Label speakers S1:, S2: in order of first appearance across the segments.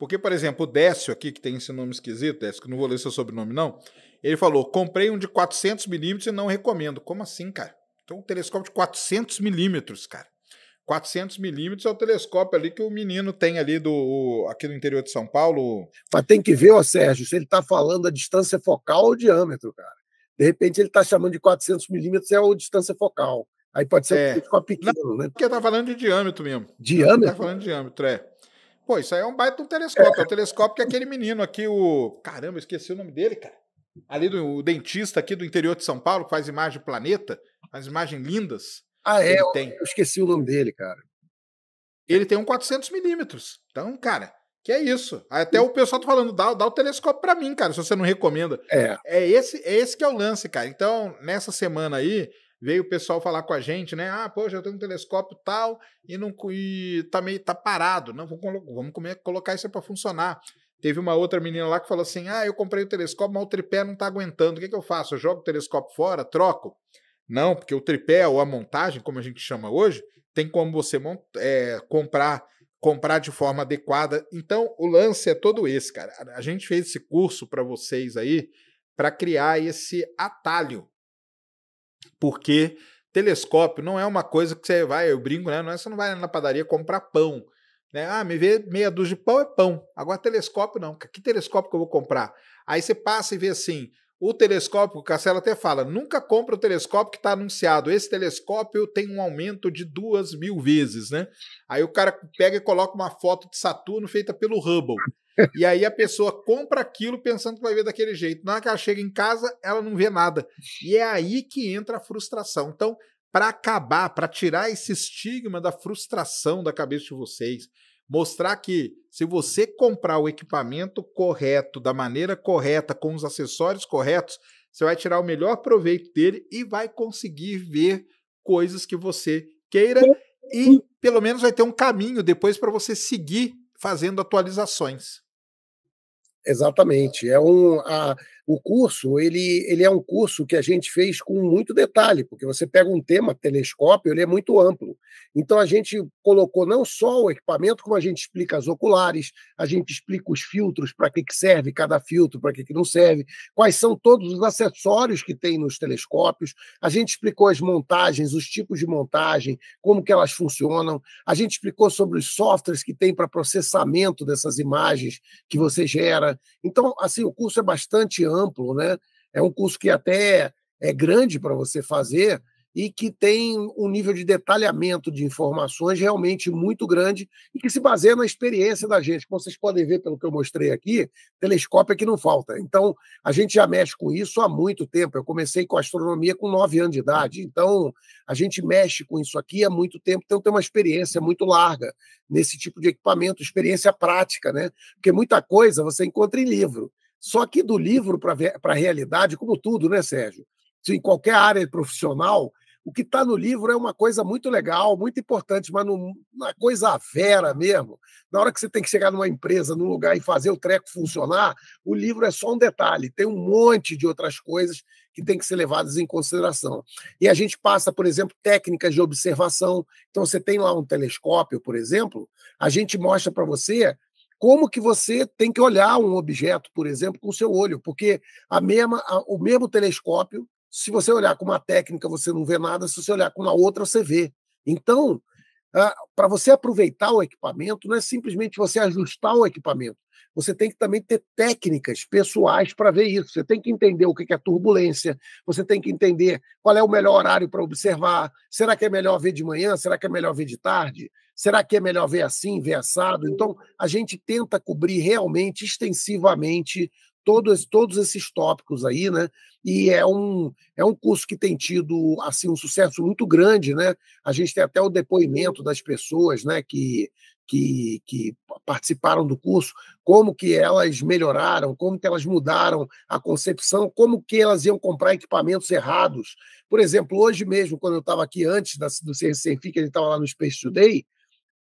S1: Porque, por exemplo, o Décio aqui, que tem esse nome esquisito, Décio, que não vou ler seu sobrenome, não. Ele falou: comprei um de 400 milímetros e não recomendo. Como assim, cara? Então, um telescópio de 400 milímetros, cara. 400 milímetros é o telescópio ali que o menino tem ali do o, aqui no interior de São Paulo. Mas tem que ver, ó, Sérgio, se ele está falando a distância focal ou o diâmetro,
S2: cara. De repente ele está chamando de 400 milímetros é a distância focal. Aí pode ser é. um telescópio
S1: pequeno, Não, né? Porque está falando de diâmetro mesmo. Diâmetro? Está falando de diâmetro, é. Pô, isso aí é um baita um telescópio. É o telescópio que aquele menino aqui, o. Caramba, esqueci o nome dele, cara. Ali do o dentista aqui do interior de São Paulo, que faz imagem planeta, faz imagens lindas. Ah, é? Eu, tem. eu esqueci o nome dele, cara. Ele tem um 400 milímetros. Então, cara, que é isso. Até o pessoal tá falando, dá, dá o telescópio para mim, cara, se você não recomenda. É. É esse, é esse que é o lance, cara. Então, nessa semana aí, veio o pessoal falar com a gente, né? Ah, poxa, eu tenho um telescópio tal e não e tá meio tá parado, não vamos, vamos comer, colocar isso para funcionar. Teve uma outra menina lá que falou assim: "Ah, eu comprei o telescópio, mas o tripé não tá aguentando. O que, que eu faço? Eu jogo o telescópio fora, troco?" Não, porque o tripé ou a montagem, como a gente chama hoje, tem como você é, comprar comprar de forma adequada. Então, o lance é todo esse, cara. A gente fez esse curso para vocês aí para criar esse atalho porque telescópio não é uma coisa que você vai, eu brinco, né? Não é, você não vai na padaria comprar pão. Né? Ah, me vê meia dúzia de pão é pão. Agora, telescópio não. Que telescópio que eu vou comprar? Aí você passa e vê assim: o telescópio, o Castelo até fala, nunca compra o telescópio que está anunciado. Esse telescópio tem um aumento de duas mil vezes, né? Aí o cara pega e coloca uma foto de Saturno feita pelo Hubble. E aí a pessoa compra aquilo pensando que vai ver daquele jeito. Na hora que ela chega em casa, ela não vê nada. E é aí que entra a frustração. Então, para acabar, para tirar esse estigma da frustração da cabeça de vocês, mostrar que se você comprar o equipamento correto, da maneira correta, com os acessórios corretos, você vai tirar o melhor proveito dele e vai conseguir ver coisas que você queira e pelo menos vai ter um caminho depois para você seguir fazendo atualizações. Exatamente. É um, a, o curso ele,
S2: ele é um curso que a gente fez com muito detalhe, porque você pega um tema, telescópio, ele é muito amplo. Então a gente colocou não só o equipamento, como a gente explica as oculares, a gente explica os filtros, para que, que serve cada filtro, para que, que não serve, quais são todos os acessórios que tem nos telescópios, a gente explicou as montagens, os tipos de montagem, como que elas funcionam, a gente explicou sobre os softwares que tem para processamento dessas imagens que você gera. Então, assim, o curso é bastante amplo amplo, né? É um curso que até é grande para você fazer e que tem um nível de detalhamento de informações realmente muito grande e que se baseia na experiência da gente. Como vocês podem ver pelo que eu mostrei aqui, telescópio é que não falta. Então, a gente já mexe com isso há muito tempo. Eu comecei com astronomia com nove anos de idade. Então, a gente mexe com isso aqui há muito tempo. Então, tem uma experiência muito larga nesse tipo de equipamento, experiência prática, né? Porque muita coisa você encontra em livro. Só que do livro para a realidade, como tudo, né, Sérgio? Se em qualquer área profissional, o que está no livro é uma coisa muito legal, muito importante, mas na uma é coisa vera mesmo. Na hora que você tem que chegar numa empresa, num lugar e fazer o treco funcionar, o livro é só um detalhe. Tem um monte de outras coisas que tem que ser levadas em consideração. E a gente passa, por exemplo, técnicas de observação. Então, você tem lá um telescópio, por exemplo, a gente mostra para você como que você tem que olhar um objeto, por exemplo, com o seu olho, porque a mesma, a, o mesmo telescópio, se você olhar com uma técnica, você não vê nada, se você olhar com uma outra, você vê. Então, para você aproveitar o equipamento, não é simplesmente você ajustar o equipamento. Você tem que também ter técnicas pessoais para ver isso. Você tem que entender o que é turbulência, você tem que entender qual é o melhor horário para observar. Será que é melhor ver de manhã? Será que é melhor ver de tarde? Será que é melhor ver assim, ver assado? Então, a gente tenta cobrir realmente, extensivamente, todos, todos esses tópicos aí, né? E é um, é um curso que tem tido assim um sucesso muito grande, né? A gente tem até o depoimento das pessoas, né? Que, que, que participaram do curso, como que elas melhoraram, como que elas mudaram a concepção, como que elas iam comprar equipamentos errados. Por exemplo, hoje mesmo, quando eu estava aqui antes da, do CRCF, que a gente estava lá no Space Today,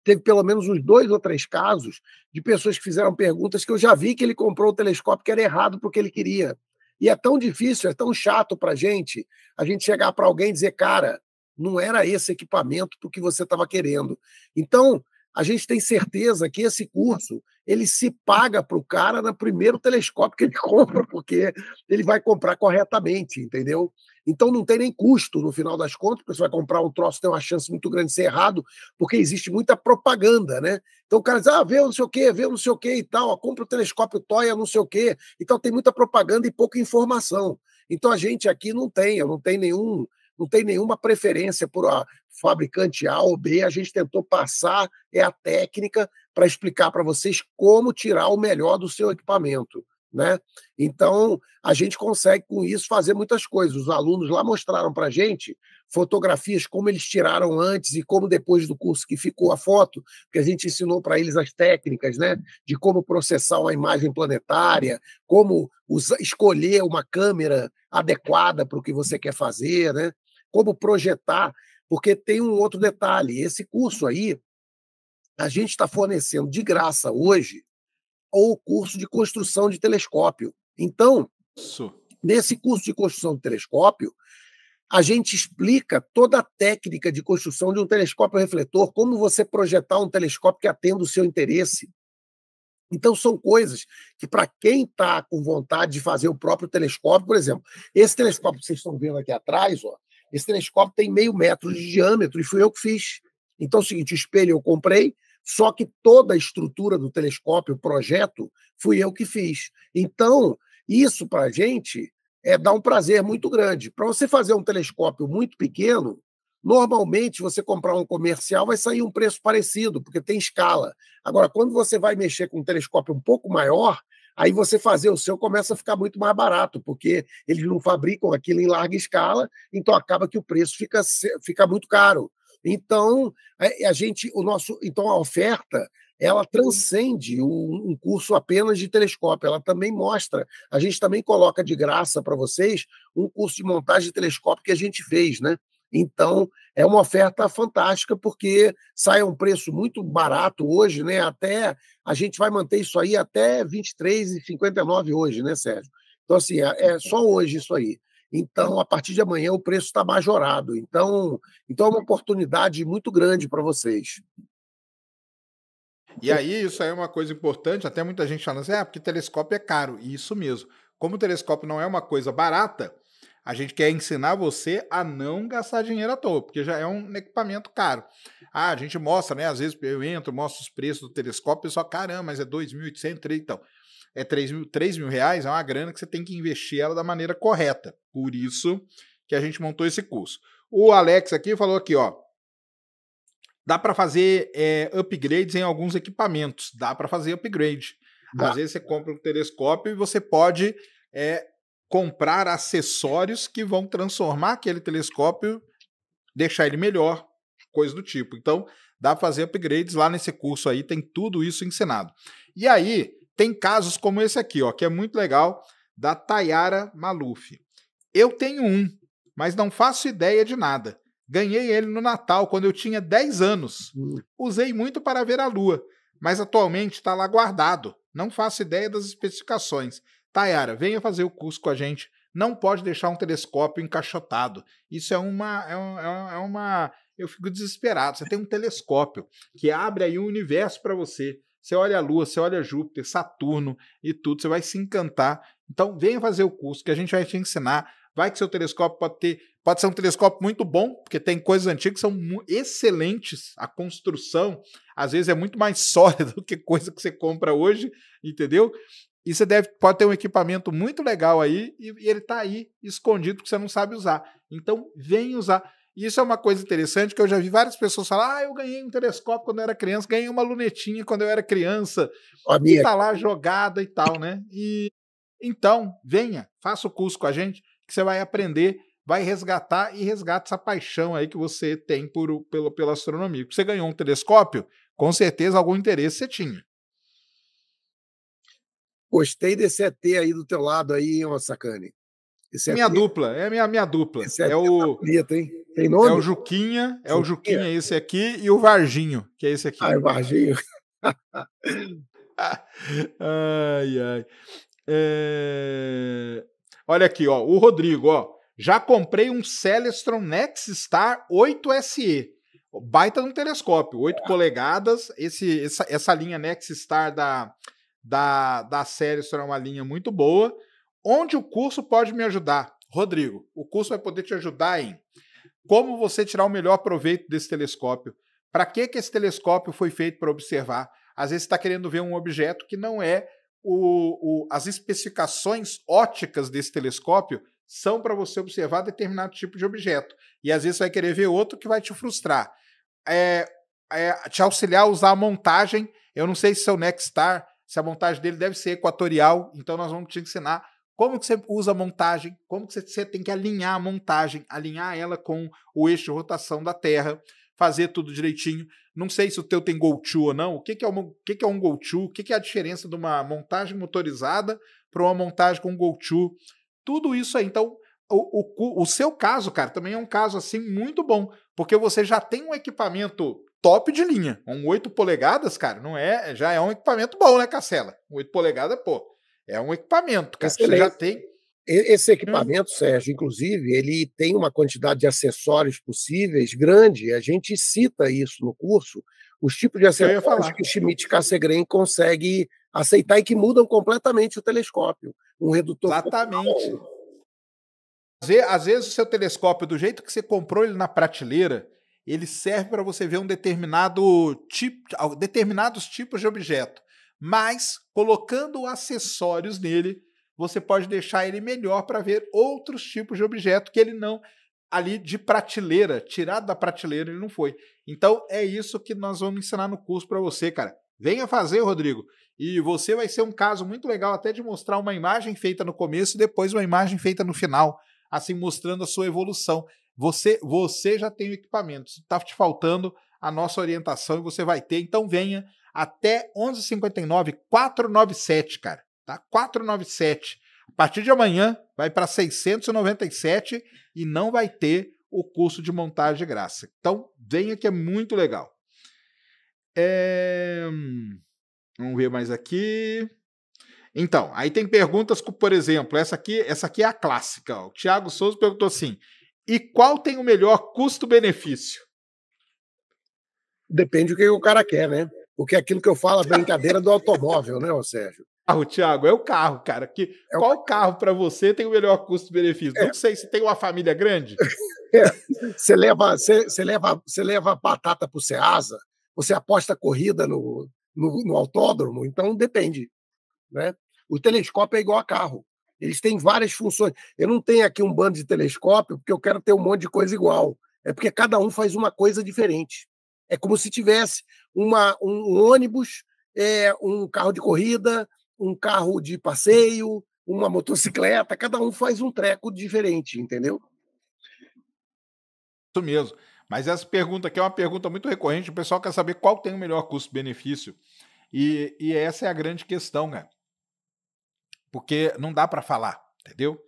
S2: teve pelo menos uns dois ou três casos de pessoas que fizeram perguntas que eu já vi que ele comprou o telescópio que era errado para o que ele queria. E é tão difícil, é tão chato para a gente, a gente chegar para alguém e dizer, cara, não era esse equipamento para o que você estava querendo. Então, a gente tem certeza que esse curso ele se paga para o cara no primeiro telescópio que ele compra, porque ele vai comprar corretamente, entendeu? Então não tem nem custo no final das contas, porque você vai comprar um troço, tem uma chance muito grande de ser errado, porque existe muita propaganda, né? Então o cara diz, ah, vê não sei o quê, vê não sei o quê e tal, ó, compra o telescópio Toya, não sei o quê. Então tem muita propaganda e pouca informação. Então a gente aqui não tem, eu não tenho nenhum não tem nenhuma preferência por a fabricante A ou B. A gente tentou passar é a técnica para explicar para vocês como tirar o melhor do seu equipamento. Né? Então, a gente consegue com isso fazer muitas coisas. Os alunos lá mostraram para a gente fotografias, como eles tiraram antes e como depois do curso que ficou a foto, que a gente ensinou para eles as técnicas né? de como processar uma imagem planetária, como usar, escolher uma câmera adequada para o que você quer fazer. Né? como projetar, porque tem um outro detalhe. Esse curso aí, a gente está fornecendo de graça hoje o curso de construção de telescópio. Então, Isso. nesse curso de construção de telescópio, a gente explica toda a técnica de construção de um telescópio refletor, como você projetar um telescópio que atenda o seu interesse. Então, são coisas que, para quem está com vontade de fazer o próprio telescópio, por exemplo, esse telescópio que vocês estão vendo aqui atrás, ó, esse telescópio tem meio metro de diâmetro e fui eu que fiz. Então, é o seguinte: o espelho eu comprei, só que toda a estrutura do telescópio, o projeto, fui eu que fiz. Então, isso para a gente é dar um prazer muito grande. Para você fazer um telescópio muito pequeno, normalmente você comprar um comercial vai sair um preço parecido, porque tem escala. Agora, quando você vai mexer com um telescópio um pouco maior, Aí você fazer o seu começa a ficar muito mais barato, porque eles não fabricam aquilo em larga escala, então acaba que o preço fica, fica muito caro. Então, é, a gente, o nosso, então a oferta ela transcende um, curso apenas de telescópio, ela também mostra. A gente também coloca de graça para vocês um curso de montagem de telescópio que a gente fez, né? Então, é uma oferta fantástica, porque sai a um preço muito barato hoje, né? Até a gente vai manter isso aí até R$ 23,59 hoje, né, Sérgio? Então, assim, é, é uhum. só hoje isso aí. Então, a partir de amanhã, o preço está majorado. Então, então, é uma oportunidade muito grande para vocês.
S1: E aí, isso aí é uma coisa importante. Até muita gente falando assim, ah, porque telescópio é caro. Isso mesmo. Como o telescópio não é uma coisa barata, a gente quer ensinar você a não gastar dinheiro à toa, porque já é um equipamento caro. Ah, a gente mostra, né? Às vezes eu entro, mostro os preços do telescópio e só, caramba, mas é 2.800, 3, então. É 3 mil, 3 mil reais, é uma grana que você tem que investir ela da maneira correta. Por isso que a gente montou esse curso. O Alex aqui falou aqui, ó. Dá para fazer é, upgrades em alguns equipamentos. Dá para fazer upgrade. Dá. Às vezes você compra um telescópio e você pode é, comprar acessórios que vão transformar aquele telescópio, deixar ele melhor, coisa do tipo. Então, dá para fazer upgrades lá nesse curso aí, tem tudo isso ensinado. E aí, tem casos como esse aqui, ó, que é muito legal, da Tayara Maluf. Eu tenho um, mas não faço ideia de nada. Ganhei ele no Natal, quando eu tinha 10 anos. Hum. Usei muito para ver a lua, mas atualmente está lá guardado. Não faço ideia das especificações. Tayara, venha fazer o curso com a gente. Não pode deixar um telescópio encaixotado. Isso é uma. É, é, é uma eu fico desesperado. Você tem um telescópio que abre aí o um universo para você. Você olha a Lua, você olha Júpiter, Saturno e tudo, você vai se encantar. Então, venha fazer o curso que a gente vai te ensinar. Vai que seu telescópio pode ter, pode ser um telescópio muito bom, porque tem coisas antigas que são excelentes. A construção às vezes é muito mais sólida do que coisa que você compra hoje, entendeu? E você deve, pode ter um equipamento muito legal aí e, e ele está aí escondido porque você não sabe usar. Então, vem usar. isso é uma coisa interessante que eu já vi várias pessoas falar: ah, eu ganhei um telescópio quando eu era criança, ganhei uma lunetinha quando eu era criança, Amiga. e está lá jogada e tal, né? E então, venha, faça o curso com a gente, que você vai aprender, vai resgatar e resgata essa paixão aí que você tem por, pelo, pela astronomia. Você ganhou um telescópio, com certeza algum interesse você tinha. Gostei desse ET aí do teu lado aí, ô Sacane. Esse minha ET... dupla, é a minha, minha dupla. Esse é, é o. Bonito, hein? Tem é nome? É o Juquinha, é Juquinha. o Juquinha, esse aqui, e o Varginho, que é esse aqui. Ah, é o Varginho. ai, ai. É... Olha aqui, ó, o Rodrigo, ó. Já comprei um Celestron Nexstar 8SE. Baita no telescópio, 8 é. polegadas. Esse, essa, essa linha Nexstar da, da, da série será uma linha muito boa. Onde o curso pode me ajudar? Rodrigo, o curso vai poder te ajudar em como você tirar o melhor proveito desse telescópio. Para que, que esse telescópio foi feito para observar? Às vezes está querendo ver um objeto que não é o, o, as especificações óticas desse telescópio são para você observar determinado tipo de objeto. E às vezes você vai querer ver outro que vai te frustrar. É, é, te auxiliar a usar a montagem. Eu não sei se seu Nextar se a montagem dele deve ser equatorial, então nós vamos te ensinar como que você usa a montagem, como que você tem que alinhar a montagem, alinhar ela com o eixo de rotação da Terra, fazer tudo direitinho. Não sei se o teu tem go-to ou não. O que, que, é, um, o que, que é um go-to? O que, que é a diferença de uma montagem motorizada para uma montagem com go-to? Tudo isso aí. Então, o, o, o seu caso, cara, também é um caso assim muito bom, porque você já tem um equipamento top de linha. Um 8 polegadas, cara, não é, já é um equipamento bom, né, Cacela? Um 8 polegadas, pô, é um equipamento, cara. Excelente. Você já tem. Esse equipamento, hum. Sérgio,
S2: inclusive, ele tem uma quantidade de acessórios possíveis grande. A gente cita isso no curso, os tipos de acessórios que Schmidt Cassegrain consegue aceitar
S1: e que mudam completamente o telescópio. Um redutor. Exatamente. Às vezes, o seu telescópio, do jeito que você comprou ele na prateleira, ele serve para você ver um determinado tipo, determinados tipos de objeto. Mas colocando acessórios nele, você pode deixar ele melhor para ver outros tipos de objeto que ele não ali de prateleira, tirado da prateleira, ele não foi. Então é isso que nós vamos ensinar no curso para você, cara. Venha fazer, Rodrigo. E você vai ser um caso muito legal até de mostrar uma imagem feita no começo e depois uma imagem feita no final, assim mostrando a sua evolução. Você, você já tem o equipamento. Está te faltando a nossa orientação e você vai ter. Então venha até 11:59 497, cara, tá? 497. A partir de amanhã vai para 697 e não vai ter o curso de montagem de graça. Então venha que é muito legal. É... Vamos ver mais aqui. Então, aí tem perguntas, por exemplo, essa aqui, essa aqui é a clássica. O Thiago Souza perguntou assim: e qual tem o melhor custo-benefício?
S2: Depende do que o cara quer, né? Porque é aquilo que eu falo, a brincadeira do automóvel, né, Sérgio?
S1: Ah, o Thiago, é o carro, cara. Que, é o... Qual carro para você tem o melhor custo-benefício? É. Não sei se tem uma família grande. É. Você é. leva, leva, leva batata
S2: para o Ceasa, você aposta corrida no, no, no, autódromo, então depende. Né? O telescópio é igual a carro. Eles têm várias funções. Eu não tenho aqui um bando de telescópio porque eu quero ter um monte de coisa igual. É porque cada um faz uma coisa diferente. É como se tivesse uma, um, ônibus, é, um carro de corrida, um carro de passeio, uma motocicleta. Cada um faz um treco diferente,
S1: entendeu? Isso mesmo. Mas essa pergunta aqui é uma pergunta muito recorrente. O pessoal quer saber qual tem o melhor custo-benefício. E, e essa é a grande questão, cara. Né? Porque não dá para falar, entendeu?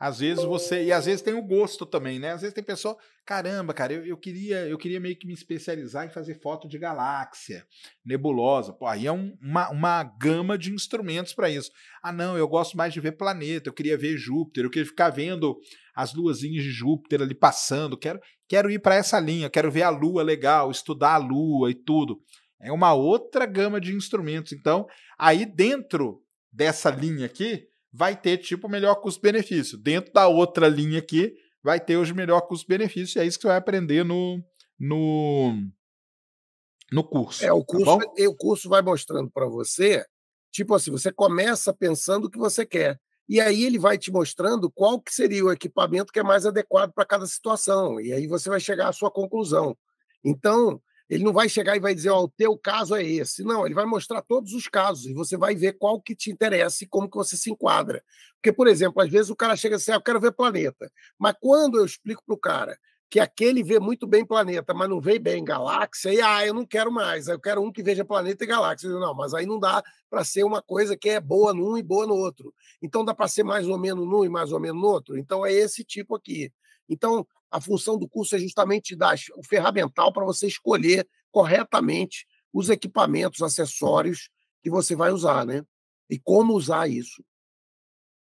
S1: Às vezes você. E às vezes tem o gosto também, né? Às vezes tem pessoa, caramba, cara, eu, eu queria eu queria meio que me especializar em fazer foto de galáxia, nebulosa. Pô, aí é um, uma, uma gama de instrumentos para isso. Ah, não, eu gosto mais de ver planeta, eu queria ver Júpiter, eu queria ficar vendo as luazinhas de Júpiter ali passando. Quero, quero ir para essa linha, quero ver a lua legal, estudar a lua e tudo. É uma outra gama de instrumentos. Então, aí dentro dessa linha aqui vai ter tipo melhor custo-benefício. Dentro da outra linha aqui vai ter os melhor custo-benefício. É isso que você vai aprender no no no curso. É o tá curso, tá o curso vai mostrando para você, tipo assim,
S2: você começa pensando o que você quer. E aí ele vai te mostrando qual que seria o equipamento que é mais adequado para cada situação. E aí você vai chegar à sua conclusão. Então, ele não vai chegar e vai dizer, ó, oh, o teu caso é esse. Não, ele vai mostrar todos os casos e você vai ver qual que te interessa e como que você se enquadra. Porque, por exemplo, às vezes o cara chega assim, ah, eu quero ver planeta. Mas quando eu explico para o cara que aquele vê muito bem planeta, mas não vê bem galáxia, e ah, eu não quero mais, eu quero um que veja planeta e galáxia. Digo, não, mas aí não dá para ser uma coisa que é boa num e boa no outro. Então dá para ser mais ou menos num e mais ou menos no outro. Então é esse tipo aqui. Então, a função do curso é justamente dar o ferramental para você escolher corretamente os equipamentos, acessórios que você vai usar, né? E como usar isso.